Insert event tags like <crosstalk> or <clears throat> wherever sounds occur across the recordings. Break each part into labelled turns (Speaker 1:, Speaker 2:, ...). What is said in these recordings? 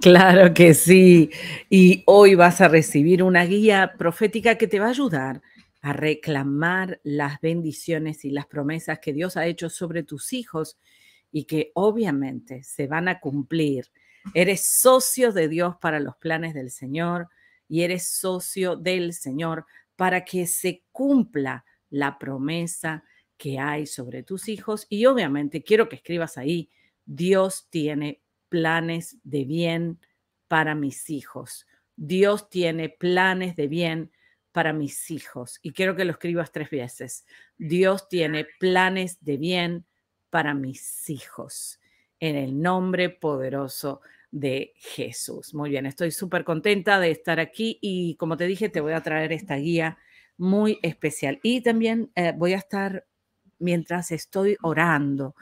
Speaker 1: Claro que sí. Y hoy vas a recibir una guía profética que te va a ayudar a reclamar las bendiciones y las promesas que Dios ha hecho sobre tus hijos y que obviamente se van a cumplir. Eres socio de Dios para los planes del Señor y eres socio del Señor para que se cumpla la promesa que hay sobre tus hijos. Y obviamente quiero que escribas ahí, Dios tiene planes de bien para mis hijos. Dios tiene planes de bien para mis hijos. Y quiero que lo escribas tres veces. Dios tiene planes de bien para mis hijos. En el nombre poderoso de Jesús. Muy bien, estoy súper contenta de estar aquí y como te dije, te voy a traer esta guía muy especial. Y también eh, voy a estar, mientras estoy orando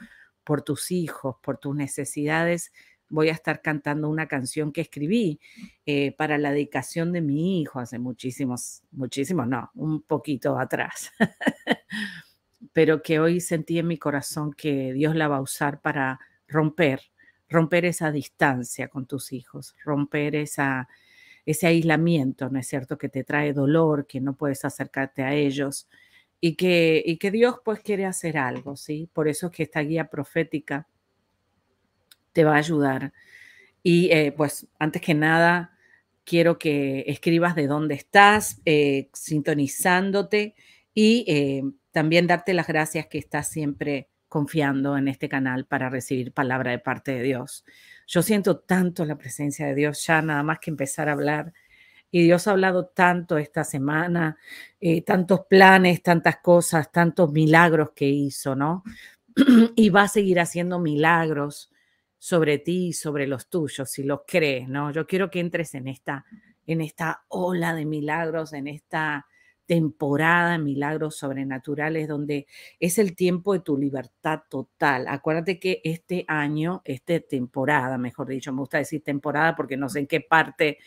Speaker 1: por tus hijos, por tus necesidades voy a estar cantando una canción que escribí eh, para la dedicación de mi hijo hace muchísimos, muchísimos, no, un poquito atrás, <laughs> pero que hoy sentí en mi corazón que Dios la va a usar para romper, romper esa distancia con tus hijos, romper esa, ese aislamiento, ¿no es cierto?, que te trae dolor, que no puedes acercarte a ellos. Y que, y que Dios pues quiere hacer algo, ¿sí? Por eso es que esta guía profética te va a ayudar. Y eh, pues antes que nada, quiero que escribas de dónde estás, eh, sintonizándote y eh, también darte las gracias que estás siempre confiando en este canal para recibir palabra de parte de Dios. Yo siento tanto la presencia de Dios ya nada más que empezar a hablar. Y Dios ha hablado tanto esta semana, tantos planes, tantas cosas, tantos milagros que hizo, ¿no? <clears throat> y va a seguir haciendo milagros sobre ti y sobre los tuyos, si los crees, ¿no? Yo quiero que entres en esta, en esta ola de milagros, en esta temporada de milagros sobrenaturales, donde es el tiempo de tu libertad total. Acuérdate que este año, esta temporada, mejor dicho, me gusta decir temporada porque no sé en qué parte,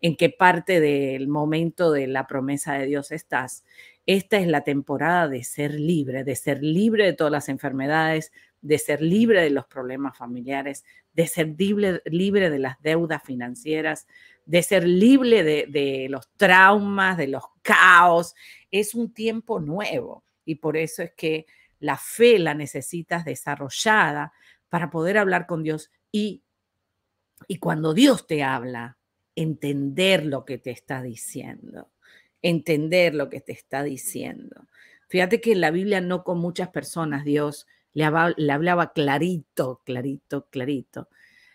Speaker 1: en qué parte del momento de la promesa de Dios estás. Esta es la temporada de ser libre, de ser libre de todas las enfermedades, de ser libre de los problemas familiares, de ser libre, de las deudas financieras, de ser libre de, de los traumas, de los caos. Es un tiempo nuevo y por eso es que la fe la necesitas desarrollada para poder hablar con Dios y, y cuando Dios te habla, entender lo que te está diciendo, entender lo que te está diciendo. Fíjate que en la Biblia no con muchas personas Dios le, hablaba, clarito, clarito, clarito.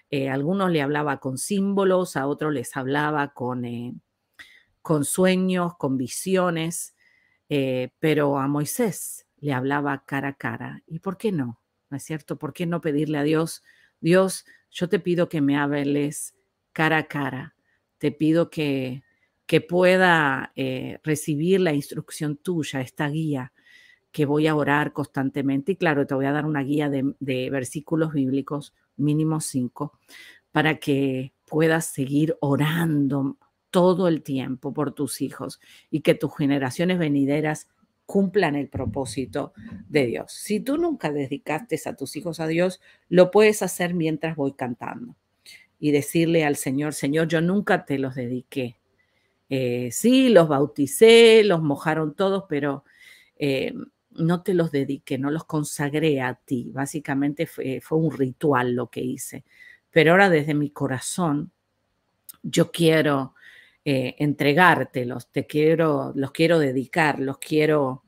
Speaker 1: Eh, algunos le hablaba con símbolos, a otros les hablaba con, eh, con sueños, con visiones, eh, pero a Moisés le hablaba cara a cara. ¿Y por qué no? ¿No es cierto? ¿Por qué no pedirle a Dios, Dios, yo te pido que me hables cara a cara, te pido que, que pueda recibir la instrucción tuya, esta guía, que voy a orar constantemente. Y claro, te voy a dar una guía de, versículos bíblicos, mínimo cinco, para que puedas seguir orando todo el tiempo por tus hijos y que tus generaciones venideras cumplan el propósito de Dios. Si tú nunca dedicaste a tus hijos a Dios, lo puedes hacer mientras voy cantando y decirle al Señor, Señor, yo nunca te los dediqué. Eh, sí, los bauticé, los mojaron todos, pero eh, no te los dediqué, no los consagré a ti. Básicamente fue, un ritual lo que hice. Pero ahora desde mi corazón, yo quiero eh, entregártelos, te quiero, los quiero dedicar, los quiero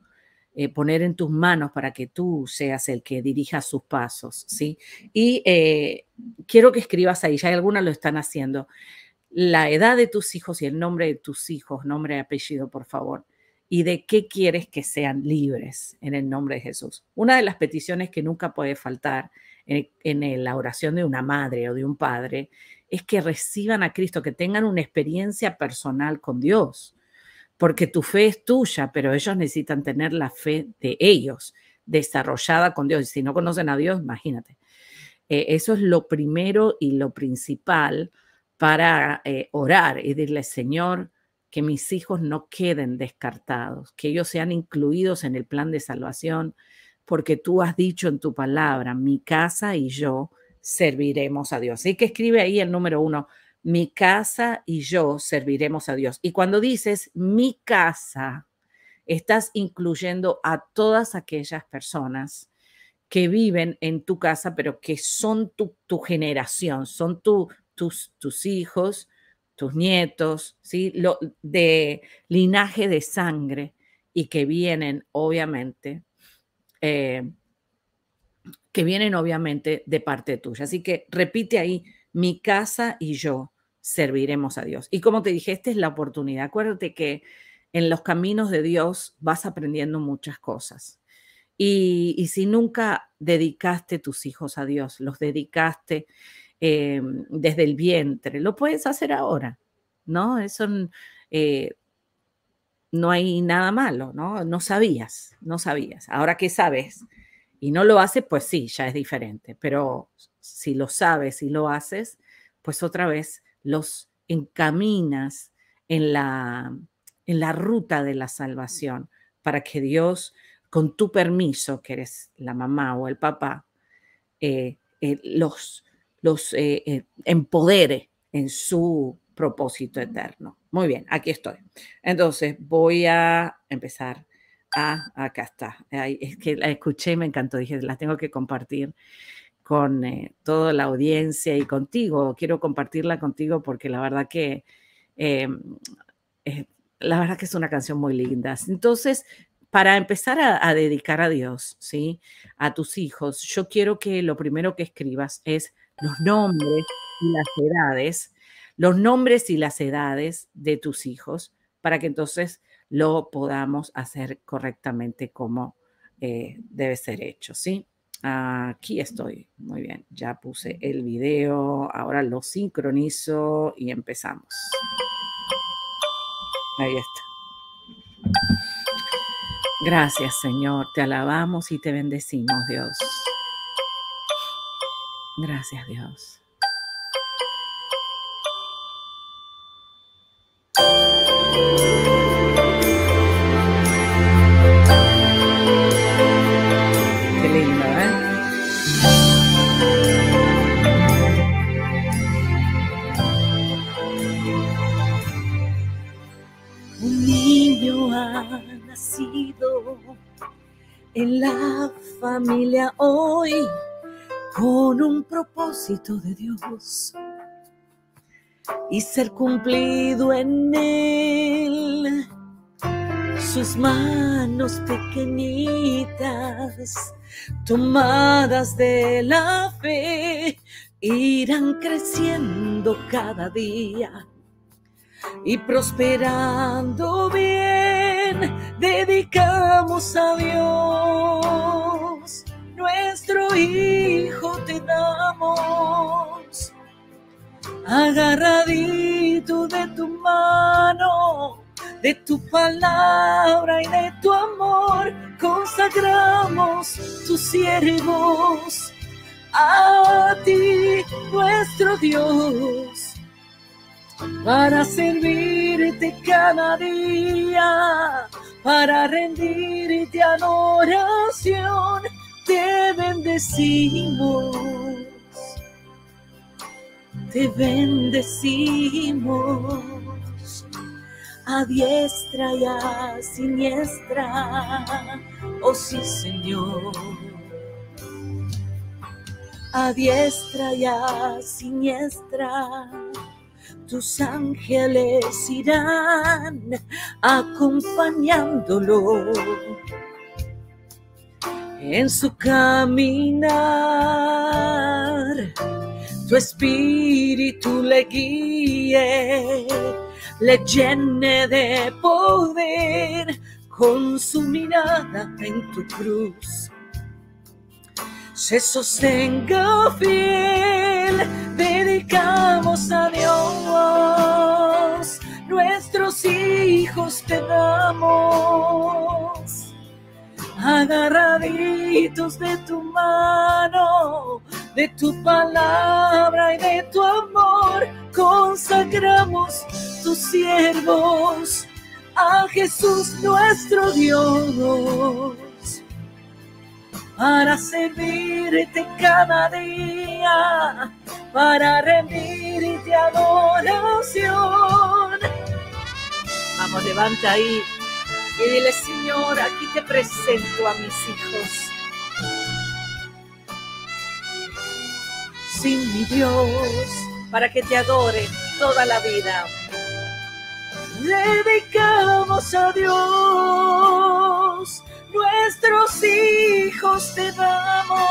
Speaker 1: eh, poner en tus manos para que tú seas el que dirija sus pasos, ¿sí? Y eh, quiero que escribas ahí, ya algunas lo están haciendo, la edad de tus hijos y el nombre de tus hijos, nombre y apellido, por favor y de qué quieres que sean libres en el nombre de Jesús. Una de las peticiones que nunca puede faltar en, eh, la oración de una madre o de un padre es que reciban a Cristo, que tengan una experiencia personal con Dios, porque tu fe es tuya, pero ellos necesitan tener la fe de ellos desarrollada con Dios. Y si no conocen a Dios, imagínate. Eh, eso es lo primero y lo principal para eh, orar y decirle, Señor, que mis hijos no queden descartados, que ellos sean incluidos en el plan de salvación, porque tú has dicho en tu palabra, mi casa y yo serviremos a Dios. Así que escribe ahí el número uno, mi casa y yo serviremos a Dios. Y cuando dices mi casa, estás incluyendo a todas aquellas personas que viven en tu casa, pero que son tu, generación, son tus, tus hijos, tus nietos, ¿sí? de linaje de sangre y que vienen, obviamente, eh, que vienen, obviamente, de parte tuya. Así que repite ahí, mi casa y yo serviremos a Dios. Y como te dije, esta es la oportunidad. Acuérdate que en los caminos de Dios vas aprendiendo muchas cosas. y si nunca dedicaste tus hijos a Dios, los dedicaste Em, desde el vientre. Lo puedes hacer ahora, ¿no? Eso eh, no hay nada malo, ¿no? No sabías, no sabías. Ahora que sabes y no lo haces, pues sí, ya es diferente. Pero si lo sabes y lo haces, pues otra vez los encaminas en la, en la ruta de la salvación para que Dios, con tu permiso, que eres la mamá o el papá, eh, eh, los, los eh, eh, empodere en su propósito eterno. Muy bien, aquí estoy. Entonces voy a empezar a, acá está. es que la escuché y me encantó, dije, la tengo que compartir con eh, toda la audiencia y contigo. Quiero compartirla contigo porque la verdad que es, la verdad que es una canción muy linda. Entonces, para empezar a, a dedicar a Dios, ¿sí? A tus hijos, yo quiero que lo primero que escribas es los nombres y las edades, los nombres y las edades de tus hijos para que entonces lo podamos hacer correctamente como eh, debe ser hecho, ¿sí? Aquí estoy. Muy bien, ya puse el video, ahora lo sincronizo y empezamos. Ahí está. Gracias, Señor. Te alabamos y te bendecimos, Dios. Gracias Dios.
Speaker 2: Qué lindo, ¿eh? Un niño ha nacido en la familia hoy con un propósito de Dios y ser cumplido en él. Sus manos pequeñitas, tomadas de la fe, irán creciendo cada día y prosperando bien. Dedicamos a Dios nuestro Hijo te damos, agarradito de tu mano, de tu palabra y de tu amor, consagramos tus siervos a ti, nuestro Dios, para servirte cada día, para rendirte adoración te bendecimos, te bendecimos a diestra y a siniestra, oh sí Señor. A diestra y a siniestra, tus ángeles irán acompañándolo en su caminar. Tu espíritu le guíe, le llene de poder con su mirada en tu cruz. Se sostenga fiel, dedicamos a Dios, nuestros hijos te damos agarraditos de tu mano, de tu palabra y de tu amor, consagramos tus siervos a Jesús nuestro Dios, para servirte cada día, para rendirte adoración. Vamos, levanta ahí y dile, Señor, aquí te presento a mis hijos. Sin mi Dios, para que te adore toda la vida. Dedicamos a Dios, nuestros hijos te damos.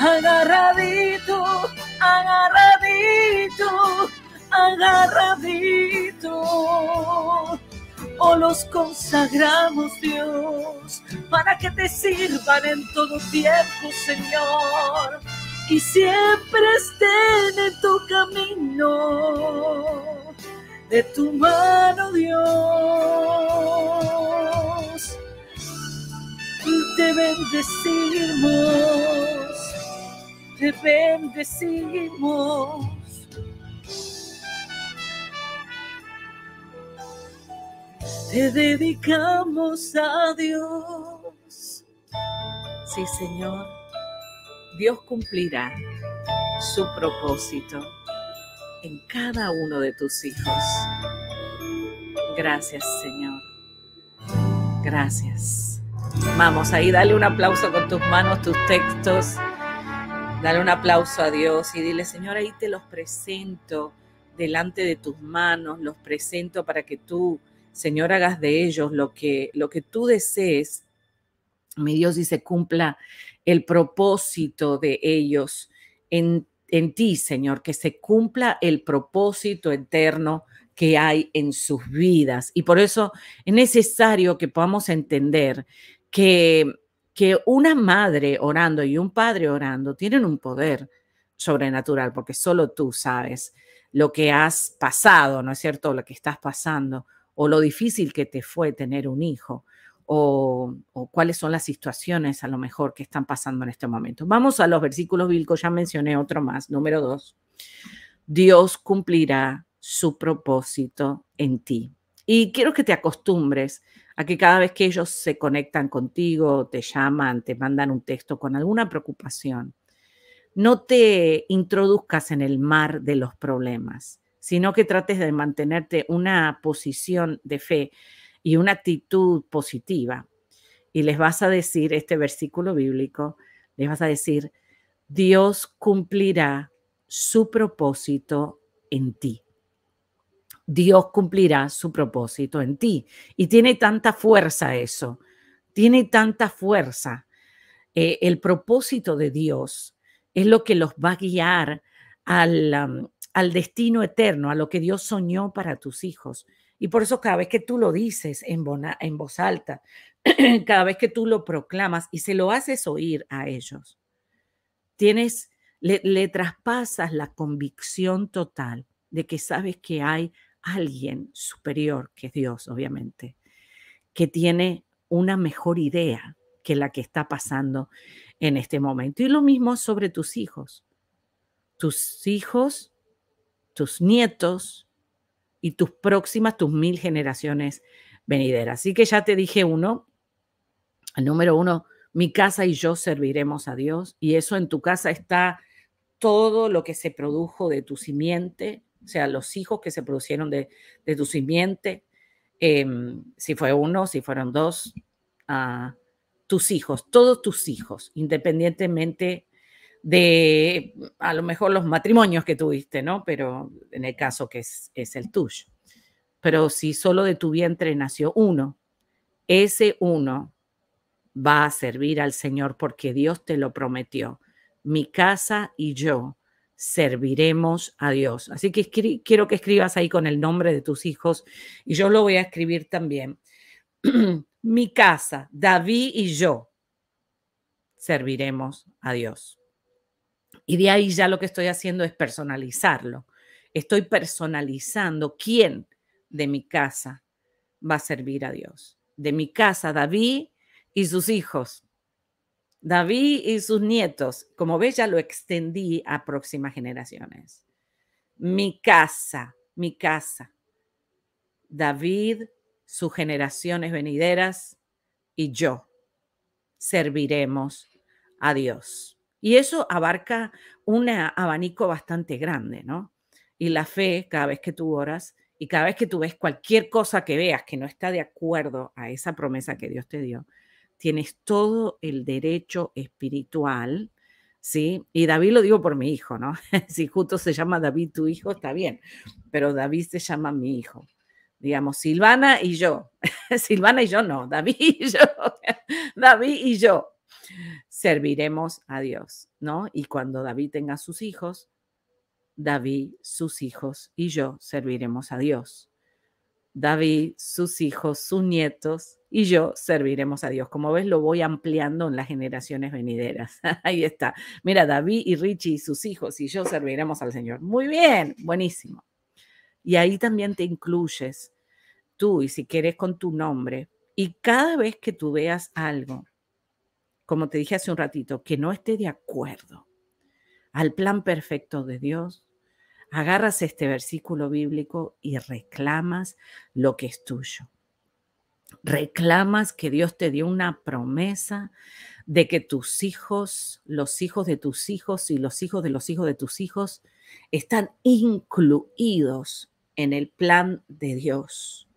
Speaker 2: Agarradito, agarradito, agarradito o los consagramos, Dios, para que te sirvan en todo tiempo, Señor, y siempre estén en tu camino, de tu mano, Dios. Te bendecimos, te bendecimos te dedicamos a Dios.
Speaker 1: Sí, Señor, Dios cumplirá su propósito en cada uno de tus hijos. Gracias, Señor. Gracias. Vamos ahí, dale un aplauso con tus manos, tus textos. Dale un aplauso a Dios y dile, Señor, ahí te los presento delante de tus manos, los presento para que tú Señor, hagas de ellos lo que, lo que tú desees, mi Dios, y se cumpla el propósito de ellos en, ti, Señor, que se cumpla el propósito eterno que hay en sus vidas. Y por eso es necesario que podamos entender que, que una madre orando y un padre orando tienen un poder sobrenatural, porque solo tú sabes lo que has pasado, ¿no es cierto? Lo que estás pasando o lo difícil que te fue tener un hijo o, cuáles son las situaciones a lo mejor que están pasando en este momento. Vamos a los versículos bíblicos, ya mencioné otro más, número dos. Dios cumplirá su propósito en ti. Y quiero que te acostumbres a que cada vez que ellos se conectan contigo, te llaman, te mandan un texto con alguna preocupación, no te introduzcas en el mar de los problemas, sino que trates de mantenerte una posición de fe y una actitud positiva. Y les vas a decir este versículo bíblico, les vas a decir, Dios cumplirá su propósito en ti. Dios cumplirá su propósito en ti. Y tiene tanta fuerza eso, tiene tanta fuerza. Eh, el propósito de Dios es lo que los va a guiar al, al destino eterno, a lo que Dios soñó para tus hijos. Y por eso cada vez que tú lo dices en, en voz alta, <clears throat> cada vez que tú lo proclamas y se lo haces oír a ellos, tienes, le, le traspasas la convicción total de que sabes que hay alguien superior, que es Dios, obviamente, que tiene una mejor idea que la que está pasando en este momento. Y lo mismo sobre tus hijos. Tus hijos tus nietos y tus próximas, tus mil generaciones venideras. Así que ya te dije uno, el número uno, mi casa y yo serviremos a Dios. Y eso en tu casa está todo lo que se produjo de tu simiente, o sea, los hijos que se produjeron de, tu simiente, em, si fue uno, si fueron dos, tus hijos, todos tus hijos, independientemente de a lo mejor los matrimonios que tuviste, ¿no? Pero en el caso que es, es el tuyo. Pero si solo de tu vientre nació uno, ese uno va a servir al Señor porque Dios te lo prometió. Mi casa y yo serviremos a Dios. Así que quiero que escribas ahí con el nombre de tus hijos y yo lo voy a escribir también. <clears throat> Mi casa, David y yo serviremos a Dios. Y de ahí ya lo que estoy haciendo es personalizarlo. Estoy personalizando quién de mi casa va a servir a Dios. De mi casa, David y sus hijos. David y sus nietos. Como ves, ya lo extendí a próximas generaciones. Mi casa, mi casa. David, sus generaciones venideras y yo serviremos a Dios. Y eso abarca un abanico bastante grande, ¿no? Y la fe, cada vez que tú oras y cada vez que tú ves cualquier cosa que veas que no está de acuerdo a esa promesa que Dios te dio, tienes todo el derecho espiritual, ¿sí? Y David lo digo por mi hijo, ¿no? <laughs> si justo se llama David tu hijo, está bien, pero David se llama mi hijo. Digamos, Silvana y yo. <laughs> Silvana y yo no, David y yo. <laughs> David y yo serviremos a Dios, ¿no? Y cuando David tenga sus hijos, David, sus hijos y yo serviremos a Dios. David, sus hijos, sus nietos y yo serviremos a Dios. Como ves, lo voy ampliando en las generaciones venideras. <laughs> Ahí está. Mira, David y Richie y sus hijos y yo serviremos al Señor. Muy bien, buenísimo. Y ahí también te incluyes tú y si quieres con tu nombre. Y cada vez que tú veas algo como te dije hace un ratito, que no esté de acuerdo al plan perfecto de Dios, agarras este versículo bíblico y reclamas lo que es tuyo. Reclamas que Dios te dio una promesa de que tus hijos, los hijos de tus hijos y los hijos de los hijos de tus hijos están incluidos en el plan de Dios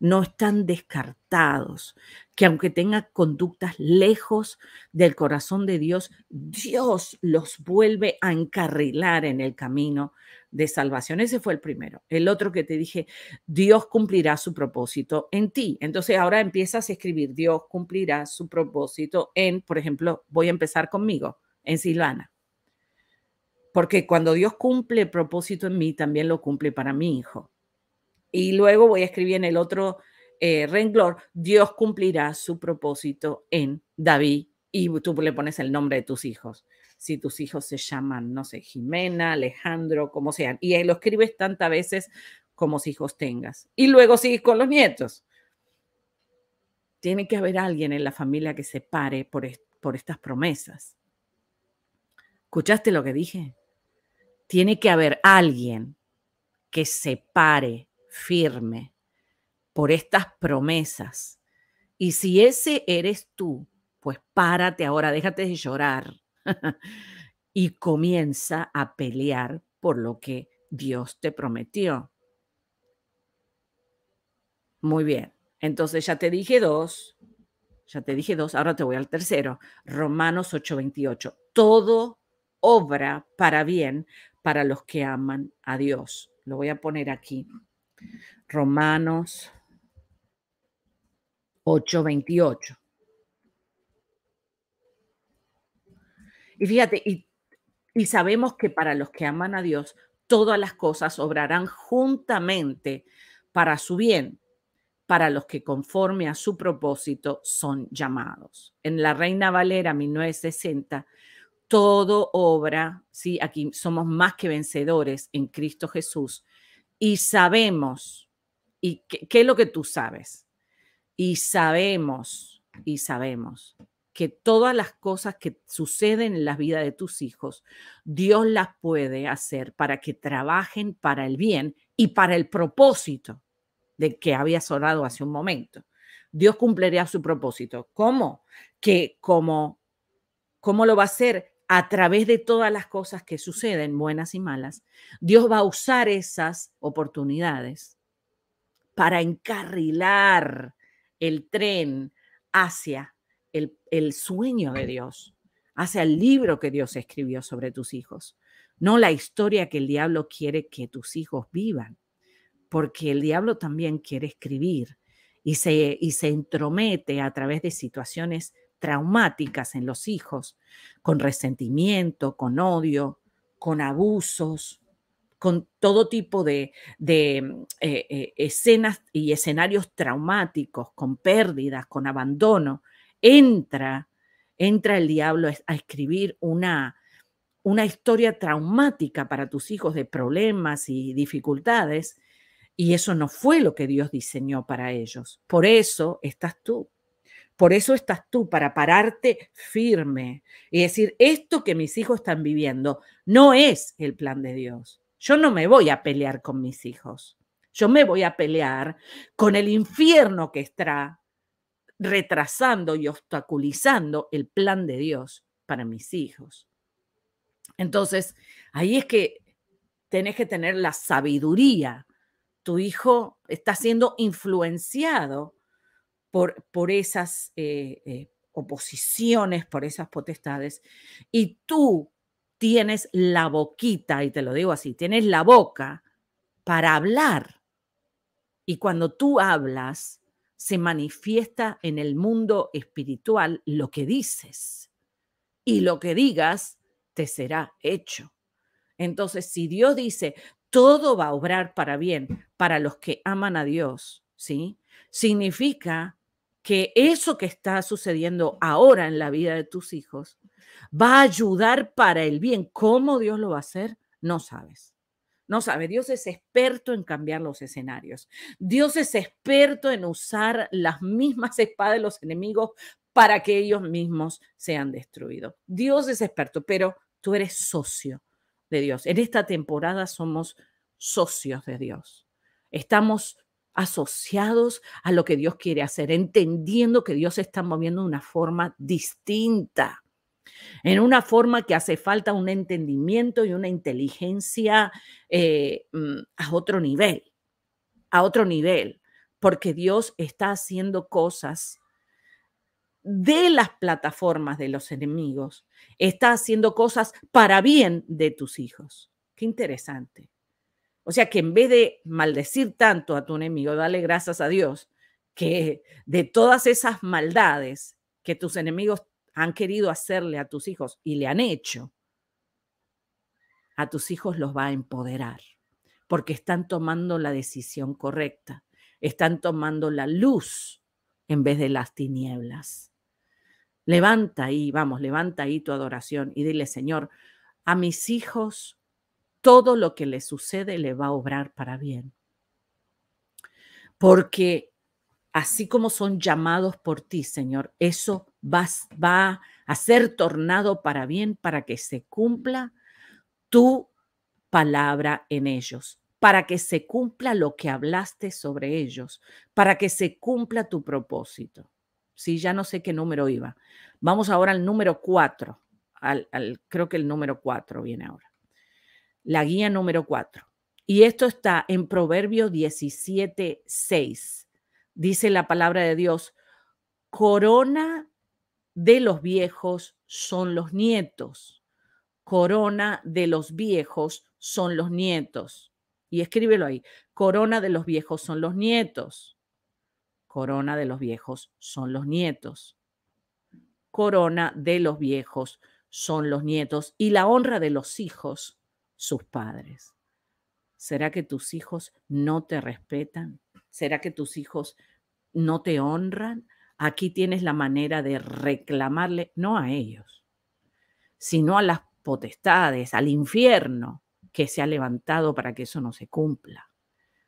Speaker 1: no están descartados, que aunque tengan conductas lejos del corazón de Dios, Dios los vuelve a encarrilar en el camino de salvación. Ese fue el primero. El otro que te dije, Dios cumplirá su propósito en ti. Entonces ahora empiezas a escribir, Dios cumplirá su propósito en, por ejemplo, voy a empezar conmigo, en Silvana. Porque cuando Dios cumple propósito en mí, también lo cumple para mi hijo. Y luego voy a escribir en el otro eh, renglón, Dios cumplirá su propósito en David y tú le pones el nombre de tus hijos. Si tus hijos se llaman, no sé, Jimena, Alejandro, como sean. Y ahí lo escribes tantas veces como hijos tengas. Y luego sigues con los nietos. Tiene que haber alguien en la familia que se pare por, por estas promesas. ¿Escuchaste lo que dije? Tiene que haber alguien que se pare firme por estas promesas. Y si ese eres tú, pues párate ahora, déjate de llorar <laughs> y comienza a pelear por lo que Dios te prometió. Muy bien, entonces ya te dije dos, ya te dije dos, ahora te voy al tercero, Romanos 8:28. Todo obra para bien para los que aman a Dios. Lo voy a poner aquí Romanos 8:28. Y fíjate, y, sabemos que para los que aman a Dios, todas las cosas obrarán juntamente para su bien, para los que conforme a su propósito son llamados. En la Reina Valera 1960, todo obra, sí, aquí somos más que vencedores en Cristo Jesús, y sabemos, y qué, es lo que tú sabes, y sabemos, y sabemos que todas las cosas que suceden en la vida de tus hijos, Dios las puede hacer para que trabajen para el bien y para el propósito de que había orado hace un momento. Dios cumpliría su propósito. ¿Cómo? Que como, ¿cómo lo va a hacer? a través de todas las cosas que suceden, buenas y malas, Dios va a usar esas oportunidades para encarrilar el tren hacia el, sueño de Dios, hacia el libro que Dios escribió sobre tus hijos, no la historia que el diablo quiere que tus hijos vivan, porque el diablo también quiere escribir y se, y se entromete a través de situaciones traumáticas en los hijos, con resentimiento, con odio, con abusos, con todo tipo de, mm, eh, eh, escenas y escenarios traumáticos, con pérdidas, con abandono, entra, entra el diablo a escribir una, una historia traumática para tus hijos de problemas y dificultades, y eso no fue lo que Dios diseñó para ellos. Por eso estás tú. Por eso estás tú, para pararte firme y decir, esto que mis hijos están viviendo no es el plan de Dios. Yo no me voy a pelear con mis hijos. Yo me voy a pelear con el infierno que está retrasando y obstaculizando el plan de Dios para mis hijos. Entonces, ahí es que tenés que tener la sabiduría. Tu hijo está siendo influenciado por, esas eh, eh, oposiciones, por esas potestades, y tú tienes la boquita, y te lo digo así, tienes la boca para hablar. Y cuando tú hablas, se manifiesta en el mundo espiritual lo que dices. Y lo que digas te será hecho. Entonces, si Dios dice, todo va a obrar para bien para los que aman a Dios, ¿sí? Significa que eso que está sucediendo ahora en la vida de tus hijos va a ayudar para el bien. ¿Cómo Dios lo va a hacer? No sabes. No sabes. Dios es experto en cambiar los escenarios. Dios es experto en usar las mismas espadas de los enemigos para que ellos mismos sean destruidos. Dios es experto, pero tú eres socio de Dios. En esta temporada somos socios de Dios. Estamos asociados a lo que Dios quiere hacer, entendiendo que Dios se está moviendo de una forma distinta, en una forma que hace falta un entendimiento y una inteligencia eh, mm, a otro nivel, a otro nivel, porque Dios está haciendo cosas de las plataformas de los enemigos, está haciendo cosas para bien de tus hijos. Qué interesante. O sea que en vez de maldecir tanto a tu enemigo, dale gracias a Dios que de todas esas maldades que tus enemigos han querido hacerle a tus hijos y le han hecho, a tus hijos los va a empoderar, porque están tomando la decisión correcta, están tomando la luz en vez de las tinieblas. Levanta ahí, vamos, levanta ahí tu adoración y dile, Señor, a mis hijos todo lo que le sucede le va a obrar para bien. Porque así como son llamados por ti, Señor, eso va, va a ser tornado para bien para que se cumpla tu palabra en ellos, para que se cumpla lo que hablaste sobre ellos, para que se cumpla tu propósito. Sí, ya no sé qué número iba. Vamos ahora al número cuatro, al creo que el número cuatro viene ahora la guía número 4. Y esto está en Proverbio 17, 6. Dice la palabra de Dios, corona de los viejos son los nietos. Corona de los viejos son los nietos. Y escríbelo ahí. Corona de los viejos son los nietos. Corona de los viejos son los nietos. Corona de los viejos son los nietos. Y la honra de los hijos sus padres? ¿Será que tus hijos no te respetan? ¿Será que tus hijos no te honran? Aquí tienes la manera de reclamarle, no a ellos, sino a las potestades, al infierno que se ha levantado para que eso no se cumpla.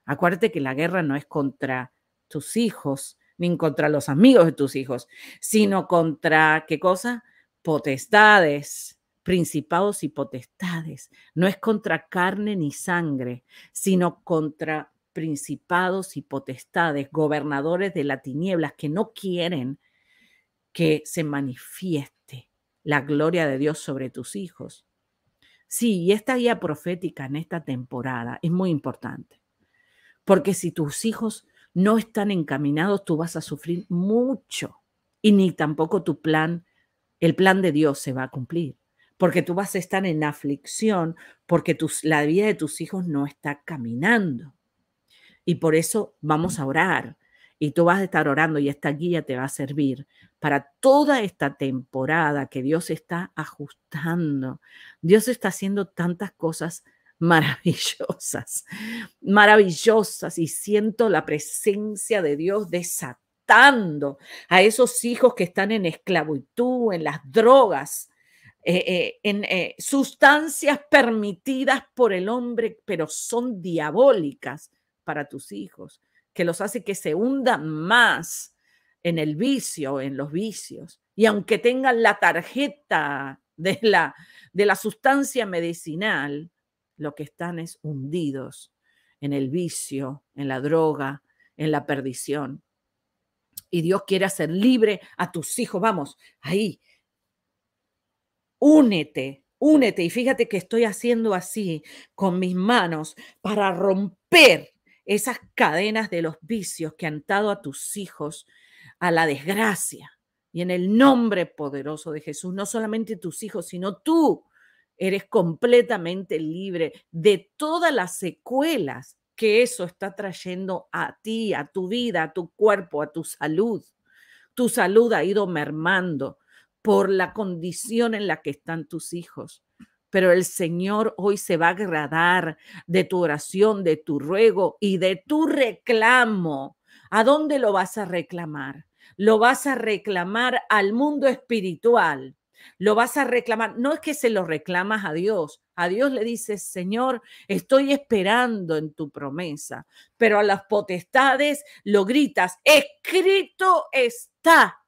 Speaker 1: Acuérdate que la guerra no es contra tus hijos, ni contra los amigos de tus hijos, sino contra, ¿qué cosa? Potestades principados y potestades. No es contra carne ni sangre, sino contra principados y potestades, gobernadores de las tinieblas que no quieren que se manifieste la gloria de Dios sobre tus hijos. Sí, y esta guía profética en esta temporada es muy importante, porque si tus hijos no están encaminados, tú vas a sufrir mucho y ni tampoco tu plan, el plan de Dios se va a cumplir porque tú vas a estar en aflicción, porque la vida de tus hijos no está caminando. Y por eso vamos a orar. Y tú vas a estar orando y esta guía te va a servir para toda esta temporada que Dios está ajustando. Dios está haciendo tantas cosas <laughs> maravillosas, maravillosas. Y siento la presencia de Dios desatando a esos hijos que están en esclavitud, en las drogas, eh, eh, en eh, sustancias permitidas por el hombre, pero son diabólicas para tus hijos, que los hace que se hundan más en el vicio, en los vicios. Y aunque tengan la tarjeta de la, de la sustancia medicinal, lo que están es hundidos en el vicio, en la droga, en la perdición. Y Dios quiere hacer libre a tus hijos. Vamos, ahí, únete, únete. Y fíjate que estoy haciendo así con mis manos para romper esas cadenas de los vicios que han dado a tus hijos a la desgracia. Y en el nombre poderoso de Jesús, no solamente tus hijos, sino tú eres completamente libre de todas las secuelas que eso está trayendo a ti, a tu vida, a tu cuerpo, a tu salud. Tu salud ha ido mermando por la condición en la que están tus hijos. Pero el Señor hoy se va a agradar de tu oración, de tu ruego y de tu reclamo. ¿A dónde lo vas a reclamar? Lo vas a reclamar al mundo espiritual. Lo vas a reclamar. No es que se lo reclamas a Dios. A Dios le dices, Señor, estoy esperando en tu promesa. Pero a las potestades lo gritas, escrito está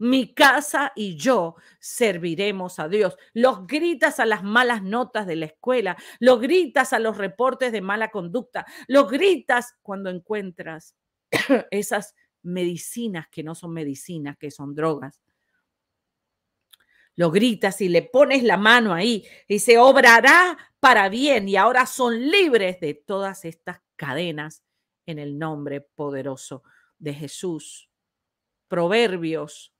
Speaker 1: mi casa y yo serviremos a Dios. Los gritas a las malas notas de la escuela, Los gritas a los reportes de mala conducta, Los gritas cuando encuentras <clears throat> esas medicinas que no son medicinas, que son drogas. Lo gritas y le pones la mano ahí y se obrará para bien y ahora son libres de todas estas cadenas en el nombre poderoso de Jesús. Proverbios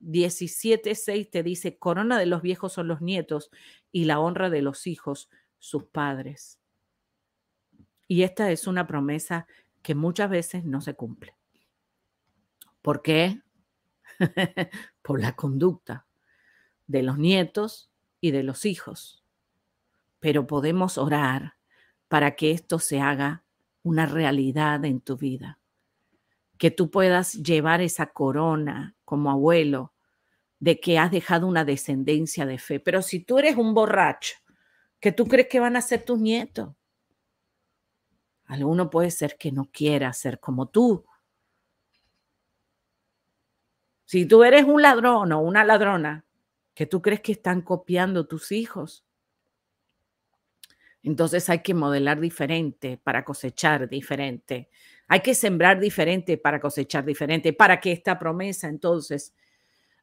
Speaker 1: 17.6 te dice, corona de los viejos son los nietos y la honra de los hijos sus padres. Y esta es una promesa que muchas veces no se cumple. ¿Por qué? <laughs> Por la conducta de los nietos y de los hijos. Pero podemos orar para que esto se haga una realidad en tu vida que tú puedas llevar esa corona como abuelo de que has dejado una descendencia de fe. Pero si tú eres un borracho, que tú crees que van a ser tus nietos, alguno puede ser que no quiera ser como tú. Si tú eres un ladrón o una ladrona, que tú crees que están copiando tus hijos, entonces hay que modelar diferente para cosechar diferente hay que sembrar diferente para cosechar diferente, para que esta promesa entonces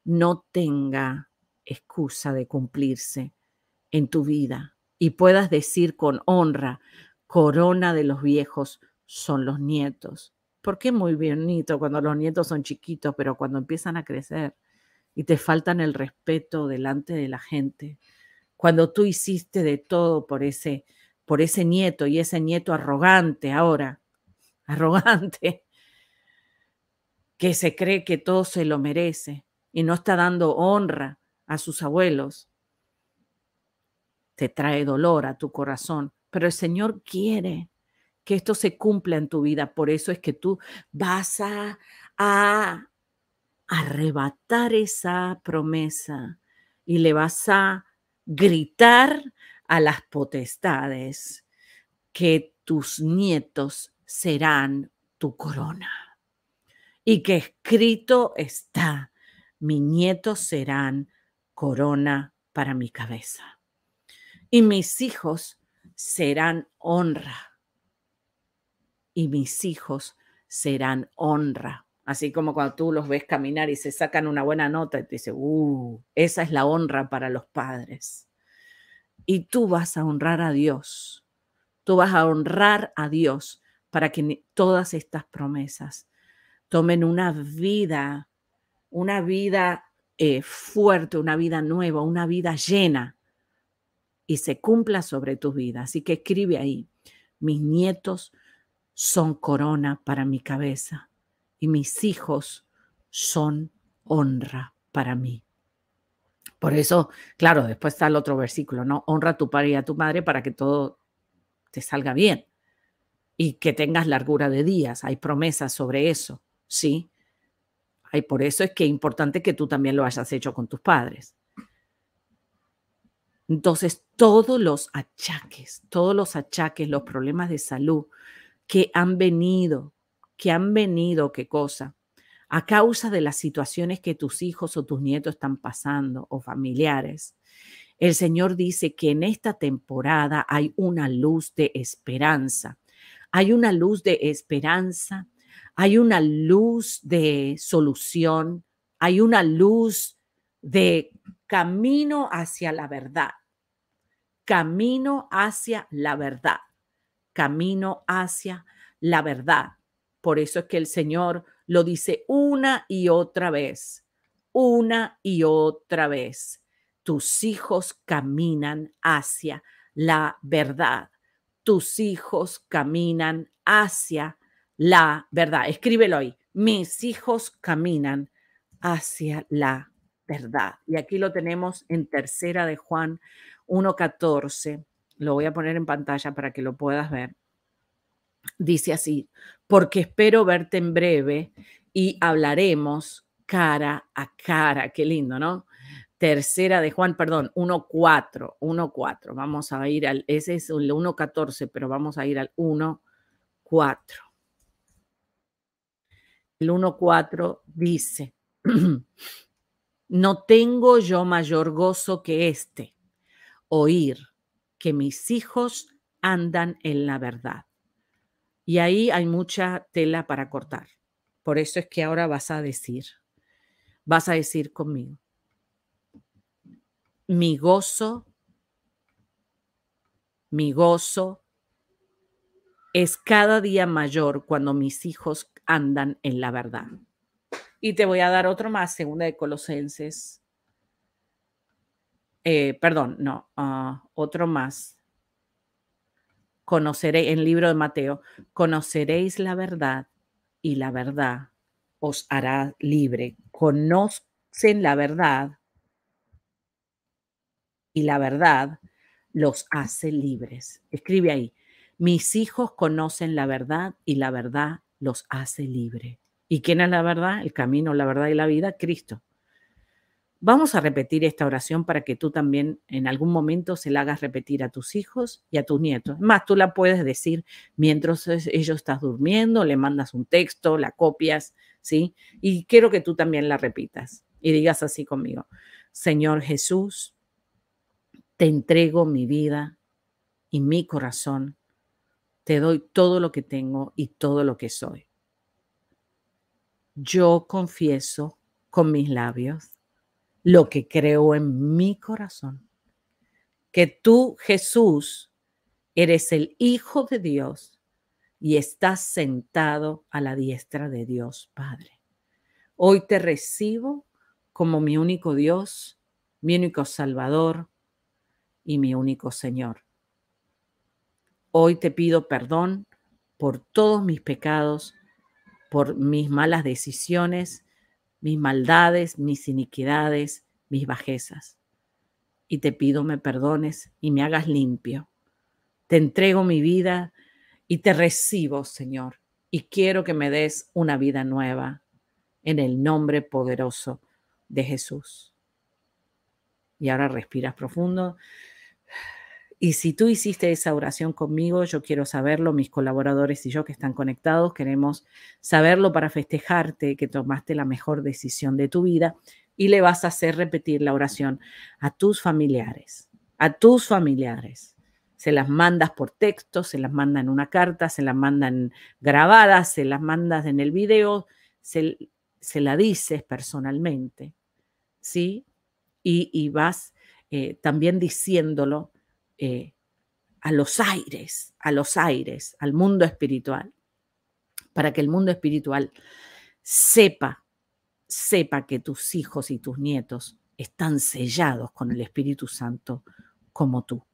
Speaker 1: no tenga excusa de cumplirse en tu vida y puedas decir con honra, corona de los viejos son los nietos. Porque es muy bonito cuando los nietos son chiquitos, pero cuando empiezan a crecer y te faltan el respeto delante de la gente, cuando tú hiciste de todo por ese, por ese nieto y ese nieto arrogante ahora arrogante, <laughs> que se cree que todo se lo merece y no está dando honra a sus abuelos, te trae dolor a tu corazón. Pero el Señor quiere que esto se cumpla en tu vida. Por eso es que tú vas a, arrebatar esa promesa y le vas a gritar a las potestades que tus nietos serán tu corona. Y que escrito está, mis nietos serán corona para mi cabeza. Y mis hijos serán honra. Y mis hijos serán honra. Así como cuando tú los ves caminar y se sacan una buena nota y te dice, uh, esa es la honra para los padres. Y tú vas a honrar a Dios. Tú vas a honrar a Dios para que todas estas promesas tomen una vida, una vida eh, fuerte, una vida nueva, una vida llena y se cumpla sobre tu vida. Así que escribe ahí, mis nietos son corona para mi cabeza y mis hijos son honra para mí. Por eso, claro, después está el otro versículo, ¿no? Honra a tu padre y a tu madre para que todo te salga bien y que tengas largura de días. Hay promesas sobre eso, ¿sí? Y por eso es que es importante que tú también lo hayas hecho con tus padres. Entonces, todos los achaques, todos los achaques, los problemas de salud que han venido, que han venido, qué cosa, a causa de las situaciones que tus hijos o tus nietos están pasando o familiares. El Señor dice que en esta temporada hay una luz de esperanza hay una luz de esperanza, hay una luz de solución, hay una luz de camino hacia la verdad, camino hacia la verdad, camino hacia la verdad. Por eso es que el Señor lo dice una y otra vez, una y otra vez. Tus hijos caminan hacia la verdad tus hijos caminan hacia la verdad. Escríbelo ahí. Mis hijos caminan hacia la verdad. Y aquí lo tenemos en tercera de Juan 1.14. Lo voy a poner en pantalla para que lo puedas ver. Dice así, porque espero verte en breve y hablaremos cara a cara. Qué lindo, ¿no? tercera de Juan, perdón, 1.4, 1.4. Vamos a ir al, ese es el 1.14, pero vamos a ir al 1.4. El 1.4 dice, <clears throat> no tengo yo mayor gozo que este, oír que mis hijos andan en la verdad. Y ahí hay mucha tela para cortar. Por eso es que ahora vas a decir, vas a decir conmigo, mi gozo, mi gozo es cada día mayor cuando mis hijos andan en la verdad. Y te voy a dar otro más, segunda de Colosenses. Eh, perdón, no, ah, otro más. Conoceré, en el libro de Mateo, conoceréis la verdad y la verdad os hará libre. Conocen la verdad y la verdad los hace libres. Escribe ahí, mis hijos conocen la verdad y la verdad los hace libres. ¿Y quién es la verdad? El camino, la verdad y la vida, Cristo. Vamos a repetir esta oración para que tú también en algún momento se la hagas repetir a tus hijos y a tus nietos. Más, tú la puedes decir mientras ellos estás durmiendo, le mandas un texto, la copias, ¿sí? Y quiero que tú también la repitas y digas así conmigo. Señor Jesús, te entrego mi vida y mi corazón, te doy todo lo que tengo y todo lo que soy. Yo confieso con mis labios lo que creo en mi corazón, que tú, Jesús, eres el Hijo de Dios y estás sentado a la diestra de Dios Padre. Hoy te recibo como mi único Dios, mi único Salvador, y mi único Señor. Hoy te pido perdón por todos mis pecados, por mis malas decisiones, mis maldades, mis iniquidades, mis bajezas. Y te pido me perdones y me hagas limpio. Te entrego mi vida y te recibo, Señor, y quiero que me des una vida nueva en el nombre poderoso de Jesús. Y ahora respiras profundo y si tú hiciste esa oración conmigo, yo quiero saberlo, mis colaboradores y yo que están conectados, queremos saberlo para festejarte que tomaste la mejor decisión de tu vida y le vas a hacer repetir la oración a tus familiares, a tus familiares. Se las mandas por texto, se las mandan en una carta, se las mandan grabadas, se las mandas en el video, se, se la dices personalmente, ¿sí? Y, vas eh, también diciéndolo eh, a los aires, a los aires, al mundo espiritual, para que el mundo espiritual sepa, sepa que tus hijos y tus nietos están sellados con el Espíritu Santo como tú.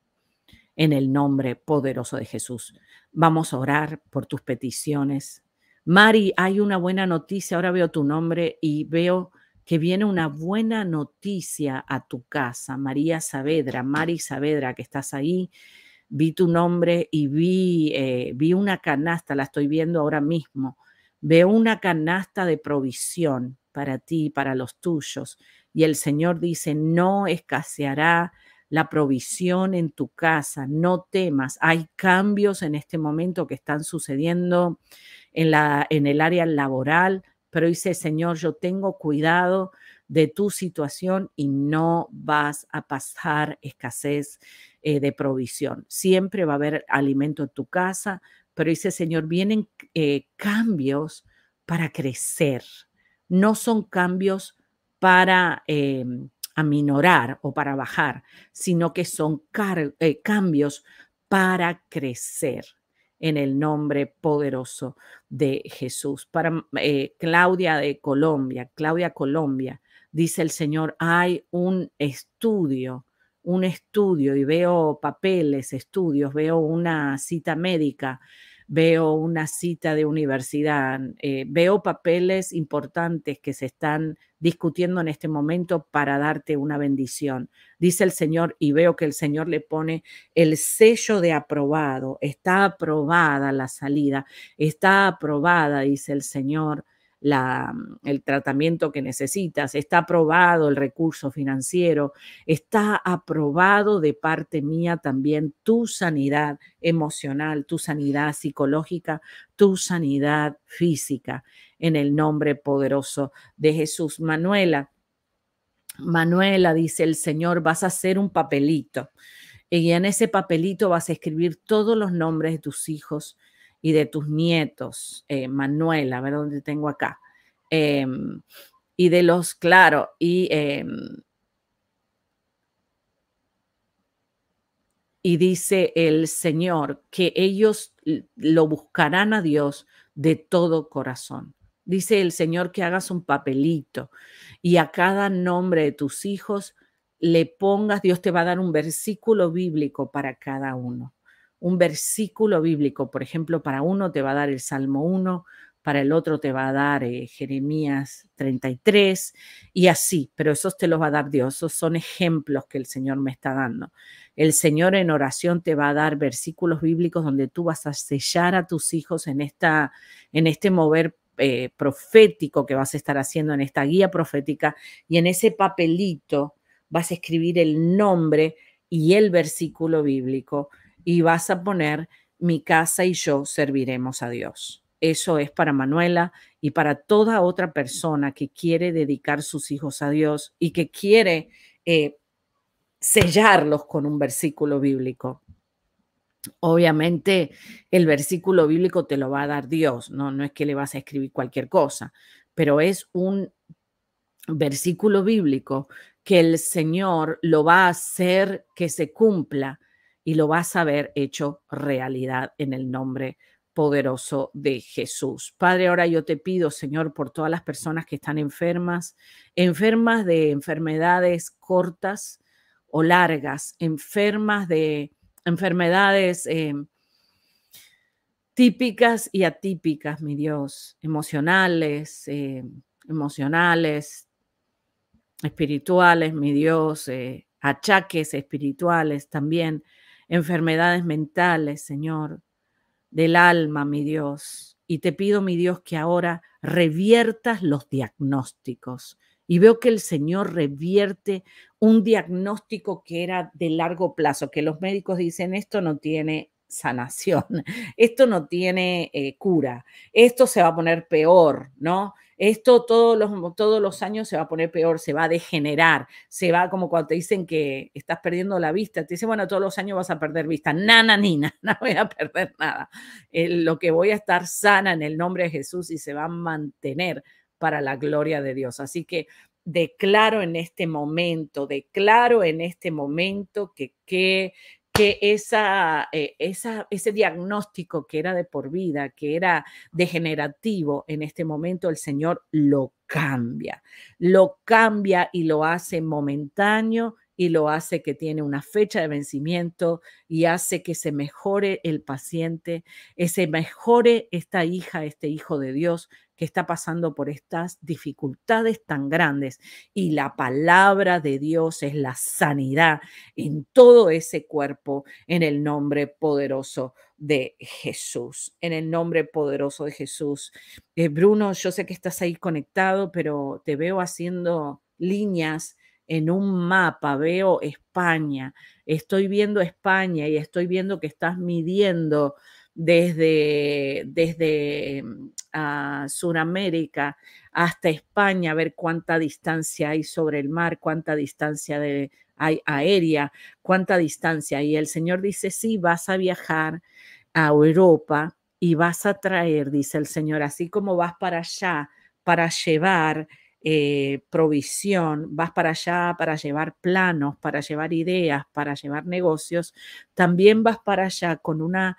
Speaker 1: En el nombre poderoso de Jesús. Vamos a orar por tus peticiones. Mari, hay una buena noticia. Ahora veo tu nombre y veo que viene una buena noticia a tu casa. María Saavedra, Mari Saavedra, que estás ahí, vi tu nombre y vi, eh, vi una canasta, la estoy viendo ahora mismo. Veo una canasta de provisión para ti, para los tuyos. Y el Señor dice, no escaseará la provisión en tu casa, no temas. Hay cambios en este momento que están sucediendo en, la, en el área laboral, pero dice, Señor, yo tengo cuidado de tu situación y no vas a pasar escasez eh, de provisión. Siempre va a haber alimento en tu casa, pero dice, Señor, vienen eh, cambios para crecer, no son cambios para... Em, aminorar o para bajar, sino que son eh, cambios para crecer en el nombre poderoso de Jesús. Para eh, Claudia de Colombia, Claudia Colombia, dice el Señor, hay un estudio, un estudio, y veo papeles, estudios, veo una cita médica veo una cita de universidad, eh, veo papeles importantes que se están discutiendo en este momento para darte una bendición. Dice el Señor y veo que el Señor le pone el sello de aprobado, está aprobada la salida, está aprobada, dice el Señor, el tratamiento que necesitas, está aprobado el recurso financiero, está aprobado de parte mía también tu sanidad emocional, tu sanidad psicológica, tu sanidad física, en el nombre poderoso de Jesús. Manuela, Manuela dice el Señor, vas a hacer un papelito y en ese papelito vas a escribir todos los nombres de tus hijos, y de tus nietos, eh, Manuela, a ver dónde tengo acá, em, y de los, claro, y, em, y dice el Señor que ellos lo buscarán a Dios de todo corazón. Dice el Señor que hagas un papelito y a cada nombre de tus hijos le pongas, Dios te va a dar un versículo bíblico para cada uno un versículo bíblico. Por ejemplo, para uno te va a dar el Salmo 1, para el otro te va a dar eh, Jeremías 33 y así, pero esos te los va a dar Dios, esos son ejemplos que el Señor me está dando. El Señor en oración te va a dar versículos bíblicos donde tú vas a sellar a tus hijos en, esta, en este mover eh, profético que vas a estar haciendo, en esta guía profética y en ese papelito vas a escribir el nombre y el versículo bíblico y vas a poner mi casa y yo serviremos a Dios. Eso es para Manuela y para toda otra persona que quiere dedicar sus hijos a Dios y que quiere eh, sellarlos con un versículo bíblico. Obviamente el versículo bíblico te lo va a dar Dios, no, no es que le vas a escribir cualquier cosa, pero es un versículo bíblico que el Señor lo va a hacer que se cumpla y lo vas a ver hecho realidad en el nombre poderoso de Jesús. Padre, ahora yo te pido, Señor, por todas las personas que están enfermas, enfermas de enfermedades cortas o largas, enfermas de enfermedades em, típicas y atípicas, mi Dios, emocionales, em, emocionales, espirituales, mi Dios, eh, achaques espirituales también enfermedades mentales, Señor, del alma, mi Dios. Y te pido, mi Dios, que ahora reviertas los diagnósticos. Y veo que el Señor revierte un diagnóstico que era de largo plazo, que los médicos dicen esto no tiene sanación, <laughs> esto no tiene eh, cura, esto se va a poner peor, ¿no? Esto todos los, todos los años se va a poner peor, se va a degenerar, se va como cuando te dicen que estás perdiendo la vista, te dicen, bueno, todos los años vas a perder vista, nana, nina, <laughs> no voy a perder nada. Eh, lo que voy a estar sana en el nombre de Jesús y se va a mantener para la gloria de Dios. Así que declaro en este momento, declaro en este momento que, que que eh, esa, ese diagnóstico que era de por vida, que era degenerativo, en este momento el Señor lo cambia, lo cambia y lo hace momentáneo y lo hace que tiene una fecha de vencimiento y hace que se mejore el paciente, eh, se mejore esta hija, este hijo de Dios, que está pasando por estas dificultades tan grandes. Y la palabra de Dios es la sanidad en todo ese cuerpo en el nombre poderoso de Jesús, en el nombre poderoso de Jesús. Eh, Bruno, yo sé que estás ahí conectado, pero te veo haciendo líneas en un mapa, veo España, estoy viendo España y estoy viendo que estás midiendo desde, desde mm, Sudamérica hasta España, a ver cuánta distancia hay sobre el mar, cuánta distancia de, hay aérea, cuánta distancia. Y el Señor dice, sí, vas a viajar a Europa y vas a traer, dice el Señor, así como vas para allá para llevar eh, provisión, vas para allá para llevar planos, para llevar ideas, para llevar negocios, también vas para allá con una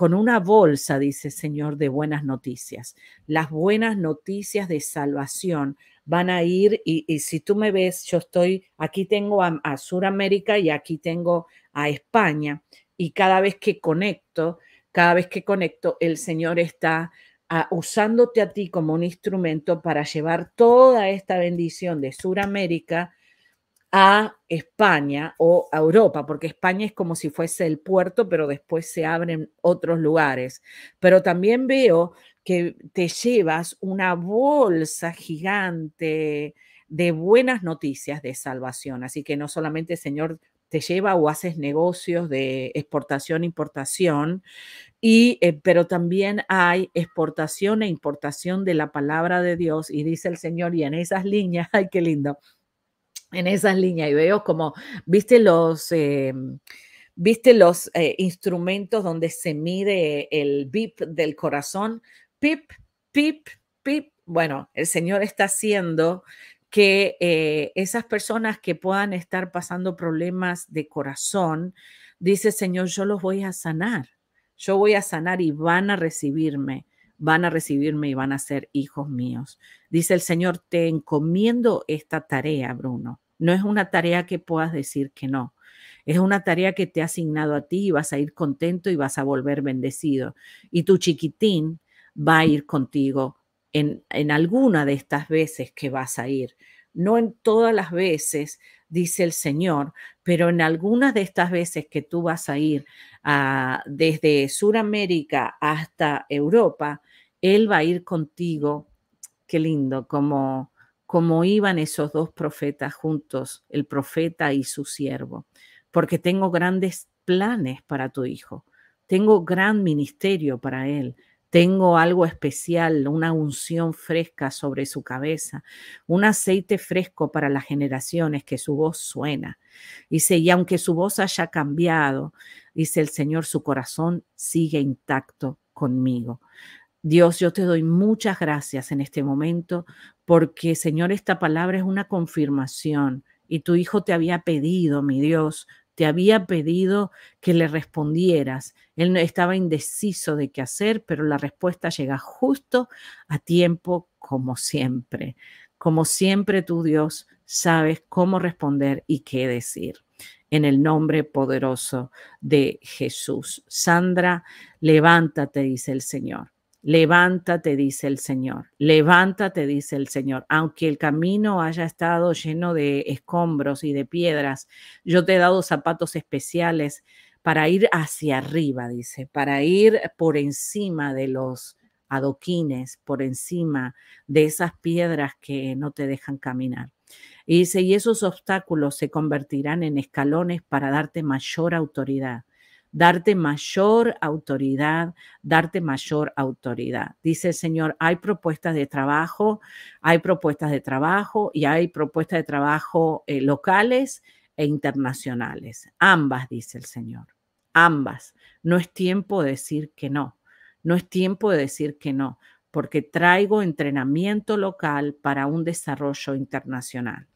Speaker 1: con una bolsa, dice el Señor, de buenas noticias. Las buenas noticias de salvación van a ir, y, si tú me ves, yo estoy, aquí tengo a, Sudamérica Suramérica y aquí tengo a España, y cada vez que conecto, cada vez que conecto, el Señor está ah, usándote a ti como un instrumento para llevar toda esta bendición de Suramérica a España o a Europa, porque España es como si fuese el puerto, pero después se abren otros lugares. Pero también veo que te llevas una bolsa gigante de buenas noticias de salvación. Así que no solamente, el Señor, te lleva o haces negocios de exportación, importación, y, eh, pero también hay exportación e importación de la palabra de Dios. Y dice el Señor, y en esas líneas, <laughs> ay, qué lindo, en esas líneas y veo como, viste los, eh, viste los eh, instrumentos donde se mide el bip del corazón, pip, pip, pip. Bueno, el Señor está haciendo que eh, esas personas que puedan estar pasando problemas de corazón, dice Señor, yo los voy a sanar, yo voy a sanar y van a recibirme van a recibirme y van a ser hijos míos. Dice el Señor, te encomiendo esta tarea, Bruno. No es una tarea que puedas decir que no. Es una tarea que te ha asignado a ti y vas a ir contento y vas a volver bendecido. Y tu chiquitín va a ir contigo en, en alguna de estas veces que vas a ir. No en todas las veces, dice el Señor, pero en algunas de estas veces que tú vas a ir ah, desde Sudamérica hasta Europa, él va a ir contigo. Qué lindo, como, como iban esos dos profetas juntos, el profeta y su siervo, porque tengo grandes planes para tu hijo, tengo gran ministerio para él, tengo algo especial, una unción fresca sobre su cabeza, un aceite fresco para las generaciones, que su voz suena. Dice, y aunque su voz haya cambiado, dice el Señor, su corazón sigue intacto conmigo. Dios, yo te doy muchas gracias en este momento porque, Señor, esta palabra es una confirmación y tu Hijo te había pedido, mi Dios, te había pedido que le respondieras. Él estaba indeciso de qué hacer, pero la respuesta llega justo a tiempo, como siempre. Como siempre, tu Dios, sabes cómo responder y qué decir. En el nombre poderoso de Jesús. Sandra, levántate, dice el Señor. Levántate, dice el Señor, levántate, dice el Señor, aunque el camino haya estado lleno de escombros y de piedras, yo te he dado zapatos especiales para ir hacia arriba, dice, para ir por encima de los adoquines, por encima de esas piedras que no te dejan caminar. Y dice, y esos obstáculos se convertirán en escalones para darte mayor autoridad darte mayor autoridad, darte mayor autoridad. Dice el Señor, hay propuestas de trabajo, hay propuestas de trabajo y hay propuestas de trabajo eh, locales e internacionales. Ambas, dice el Señor, ambas. No es tiempo de decir que no, no es tiempo de decir que no, porque traigo entrenamiento local para un desarrollo internacional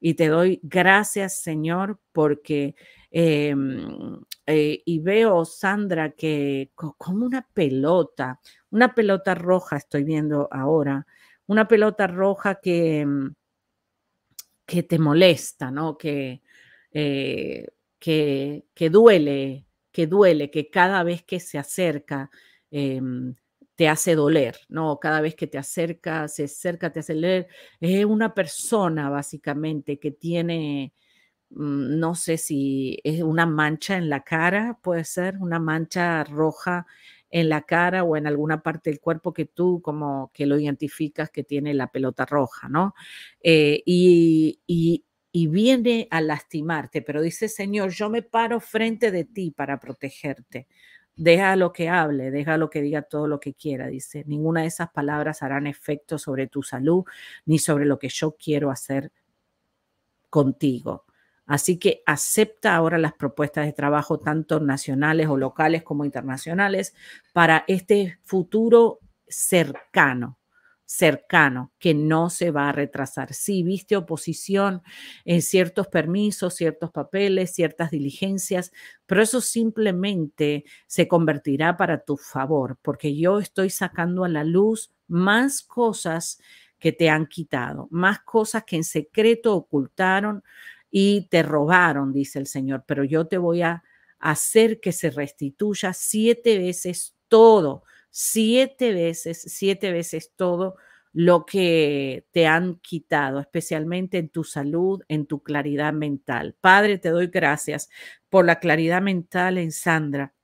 Speaker 1: y te doy gracias, Señor, porque em, eh, y veo, Sandra, que como una pelota, una pelota roja estoy viendo ahora, una pelota roja que, em, que te molesta, ¿no? Eh, que, que, duele, que duele, que cada vez que se acerca, em, te hace doler, ¿no? Cada vez que te acerca, se acerca, te hace doler. Es una persona básicamente que tiene, mm, no sé si es una mancha en la cara, puede ser una mancha roja en la cara o en alguna parte del cuerpo que tú como que lo identificas que tiene la pelota roja, ¿no? Eh, y, y, y viene a lastimarte, pero dice, Señor, yo me paro frente de ti para protegerte. Deja lo que hable, deja lo que diga todo lo que quiera, dice. Ninguna de esas palabras harán efecto sobre tu salud ni sobre lo que yo quiero hacer contigo. Así que acepta ahora las propuestas de trabajo, tanto nacionales o locales como internacionales, para este futuro cercano cercano, que no se va a retrasar. Si viste oposición en ciertos permisos, ciertos papeles, ciertas diligencias, pero eso simplemente se convertirá para tu favor, porque yo estoy sacando a la luz más cosas que te han quitado, más cosas que en secreto ocultaron y te robaron, dice el Señor, pero yo te voy a hacer que se restituya siete veces todo siete veces, siete veces todo lo que te han quitado, especialmente en tu salud, en tu claridad mental. Padre, te doy gracias por la claridad mental en Sandra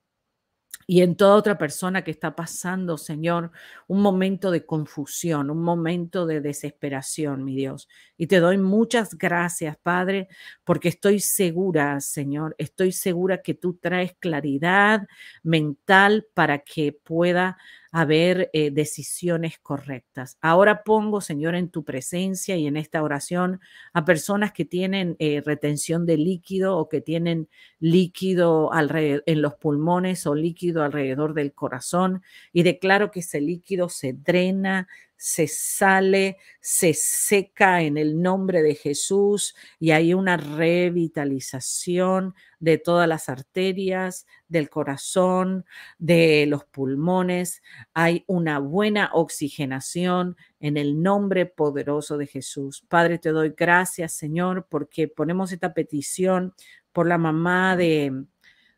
Speaker 1: y en toda otra persona que está pasando, Señor, un momento de confusión, un momento de desesperación, mi Dios. Y te doy muchas gracias, Padre, porque estoy segura, Señor, estoy segura que tú traes claridad mental para que pueda haber ver eh, decisiones correctas. Ahora pongo, Señor, en tu presencia y en esta oración a personas que tienen eh, retención de líquido o que tienen líquido alrededor, en los pulmones o líquido alrededor del corazón y declaro que ese líquido se drena, se sale, se seca en el nombre de Jesús y hay una revitalización de todas las arterias, del corazón, de los pulmones. Hay una buena oxigenación en el nombre poderoso de Jesús. Padre, te doy gracias, Señor, porque ponemos esta petición por la mamá de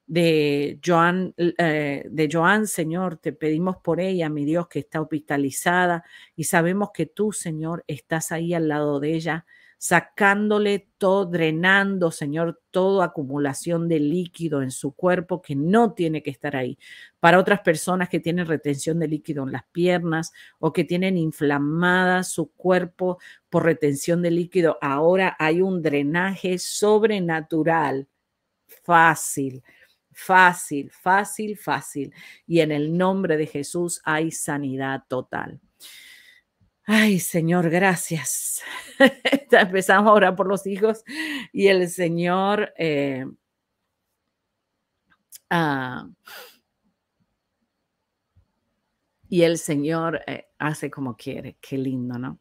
Speaker 1: de Joan, eh, de Joan, Señor, te pedimos por ella, mi Dios, que está hospitalizada y sabemos que tú, Señor, estás ahí al lado de ella, sacándole todo, drenando, Señor, toda acumulación de líquido en su cuerpo que no tiene que estar ahí. Para otras personas que tienen retención de líquido en las piernas o que tienen inflamada su cuerpo por retención de líquido, ahora hay un drenaje sobrenatural fácil Fácil, fácil, fácil. Y en el nombre de Jesús hay sanidad total. Ay, Señor, gracias. <laughs> Empezamos a orar por los hijos y el Señor eh, ah, y el Señor eh, hace como quiere. Qué lindo, ¿no?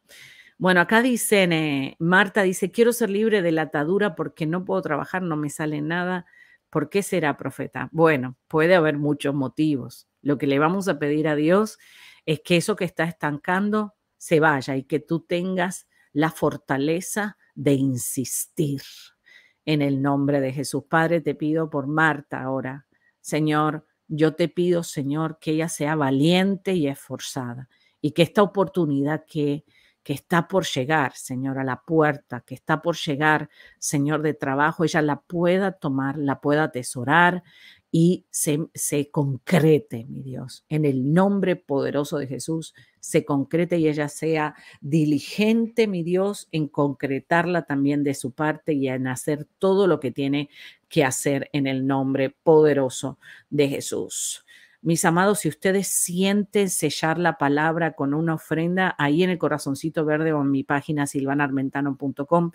Speaker 1: Bueno, acá dice eh, Marta dice, quiero ser libre de la atadura porque no puedo trabajar, no me sale nada ¿Por qué será profeta? Bueno, puede haber muchos motivos. Lo que le vamos a pedir a Dios es que eso que está estancando se vaya y que tú tengas la fortaleza de insistir. En el nombre de Jesús, Padre, te pido por Marta ahora. Señor, yo te pido, Señor, que ella sea valiente y esforzada y que esta oportunidad que que está por llegar, Señor, a la puerta, que está por llegar, Señor, de trabajo, ella la pueda tomar, la pueda atesorar y se, se concrete, mi Dios, en el nombre poderoso de Jesús, se concrete y ella sea diligente, mi Dios, en concretarla también de su parte y en hacer todo lo que tiene que hacer en el nombre poderoso de Jesús. Mis amados, si ustedes sienten sellar la palabra con una ofrenda, ahí en el corazoncito verde o en mi página silvanarmentano.com,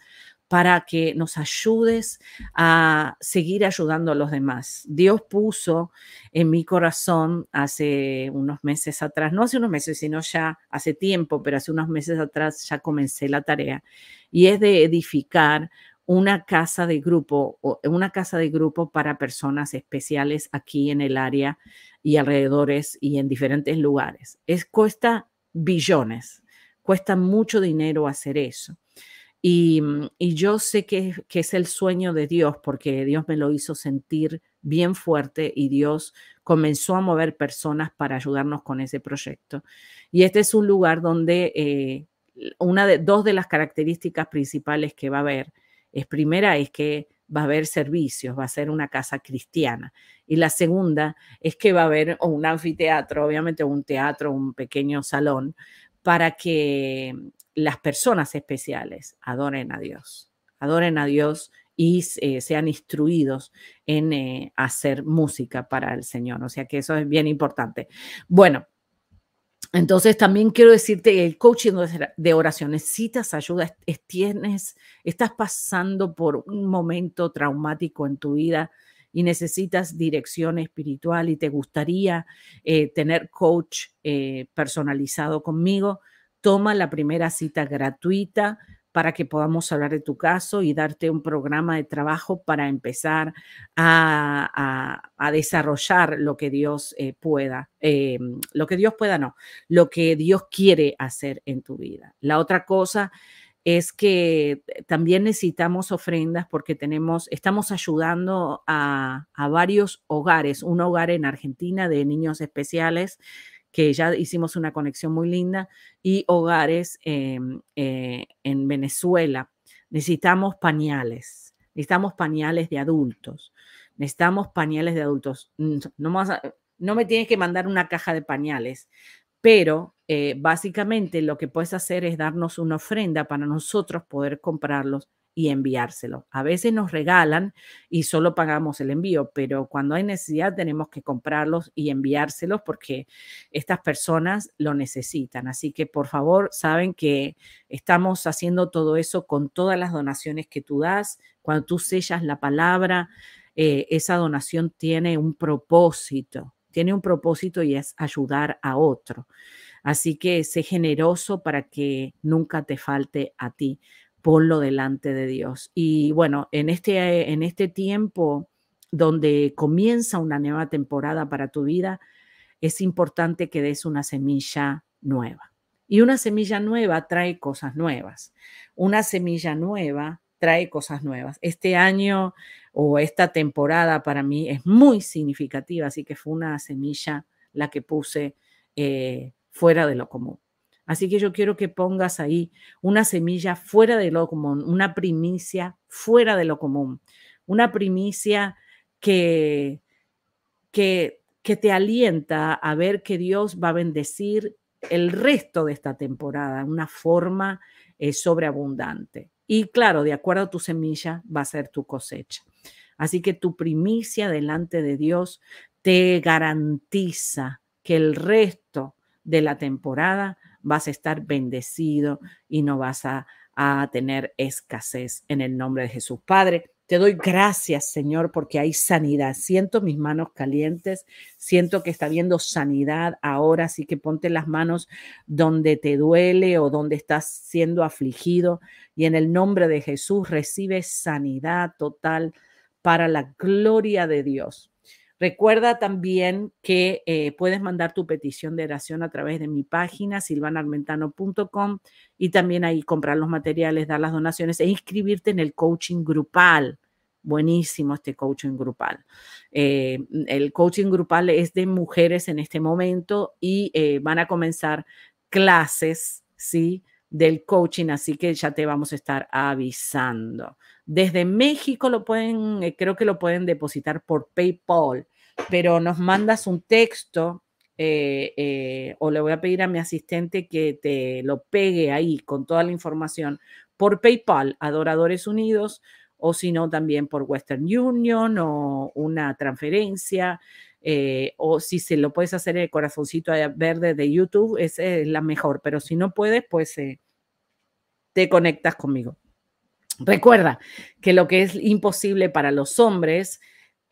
Speaker 1: para que nos ayudes a seguir ayudando a los demás. Dios puso en mi corazón hace unos meses atrás, no hace unos meses, sino ya hace tiempo, pero hace unos meses atrás ya comencé la tarea, y es de edificar una casa de grupo, eh, una casa de grupo para personas especiales aquí en el área y alrededores y en diferentes lugares. Es, cuesta billones, cuesta mucho dinero hacer eso. Y, mm, yo sé que, es el sueño de Dios porque Dios me lo hizo sentir bien fuerte y Dios comenzó a mover personas para ayudarnos con ese proyecto. Y este es un lugar donde eh, una de, dos de las características principales que va a haber es primera es que va a haber servicios, va a ser una casa cristiana. Y la segunda es que va a haber un anfiteatro, obviamente un teatro, un pequeño salón, para que las personas especiales adoren a Dios, adoren a Dios y eh, sean instruidos en eh, hacer música para el Señor. O sea que eso es bien importante. Bueno, entonces, también quiero decirte el coaching de oración, necesitas ayuda, tienes, estás pasando por un momento traumático en tu vida y necesitas dirección espiritual y te gustaría eh, tener coach eh, personalizado conmigo, toma la primera cita gratuita para que podamos hablar de tu caso y darte un programa de trabajo para empezar a, desarrollar lo que Dios eh, pueda, eh, lo que Dios pueda no, lo que Dios quiere hacer en tu vida. La otra cosa es que también necesitamos ofrendas porque tenemos, estamos ayudando a, varios hogares, un hogar en Argentina de niños especiales que ya hicimos una conexión muy linda, y hogares em, eh, en Venezuela. Necesitamos pañales, necesitamos pañales de adultos, necesitamos pañales de adultos. Mm, no, me tienes que mandar una caja de pañales, pero eh, básicamente lo que puedes hacer es darnos una ofrenda para nosotros poder comprarlos y enviárselo. A veces nos regalan y solo pagamos el envío, pero cuando hay necesidad tenemos que comprarlos y enviárselos porque estas personas lo necesitan. Así que por favor, saben que estamos haciendo todo eso con todas las donaciones que tú das, cuando tú sellas la palabra. Eh, esa donación tiene un propósito, tiene un propósito y es ayudar a otro. Así que sé generoso para que nunca te falte a ti ponlo delante de Dios. Y bueno, en este, en este tiempo donde comienza una nueva temporada para tu vida, es importante que des una semilla nueva. Y una semilla nueva trae cosas nuevas. Una semilla nueva trae cosas nuevas. Este año o esta temporada para mí es muy significativa, así que fue una semilla la que puse eh, fuera de lo común. Así que yo quiero que pongas ahí una semilla fuera de lo común, una primicia fuera de lo común, una primicia que, que, que te alienta a ver que Dios va a bendecir el resto de esta temporada, una forma eh, sobreabundante. Y claro, de acuerdo a tu semilla va a ser tu cosecha. Así que tu primicia delante de Dios te garantiza que el resto de la temporada vas a estar bendecido y no vas a, tener escasez en el nombre de Jesús. Padre, te doy gracias, Señor, porque hay sanidad. Siento mis manos calientes, siento que está habiendo sanidad ahora, así que ponte las manos donde te duele o donde estás siendo afligido y en el nombre de Jesús recibe sanidad total para la gloria de Dios. Recuerda también que eh, puedes mandar tu petición de oración a través de mi página silvanarmentano.com y también ahí comprar los materiales, dar las donaciones e inscribirte en el coaching grupal. Buenísimo este coaching grupal. Eh, el coaching grupal es de mujeres en este momento y eh, van a comenzar clases, ¿sí? del coaching, así que ya te vamos a estar avisando. Desde México lo pueden, creo que lo pueden depositar por PayPal pero nos mandas un texto eh, eh, o le voy a pedir a mi asistente que te lo pegue ahí con toda la información por PayPal, Adoradores Unidos, o si no también por Western Union o una transferencia, eh, o si se lo puedes hacer el corazoncito verde de YouTube, esa es la mejor, pero si no puedes, pues te conectas conmigo. Recuerda que lo que es imposible para los hombres,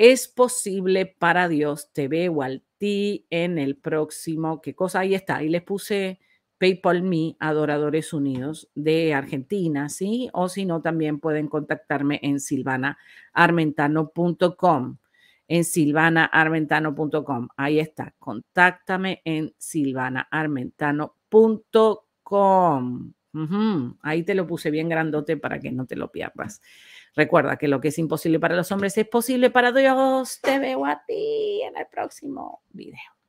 Speaker 1: es posible para Dios. Te veo al ti en el próximo. ¿Qué cosa? Ahí está. Ahí les puse PayPal Me, Adoradores Unidos de Argentina, ¿sí? O si no, también pueden contactarme en silvanaarmentano.com. En silvanaarmentano.com. Ahí está. Contáctame en silvanaarmentano.com. Ahí te lo puse bien grandote para que no te lo pierdas. Recuerda que lo que es imposible para los hombres es posible para Dios. Te veo a ti en el próximo video.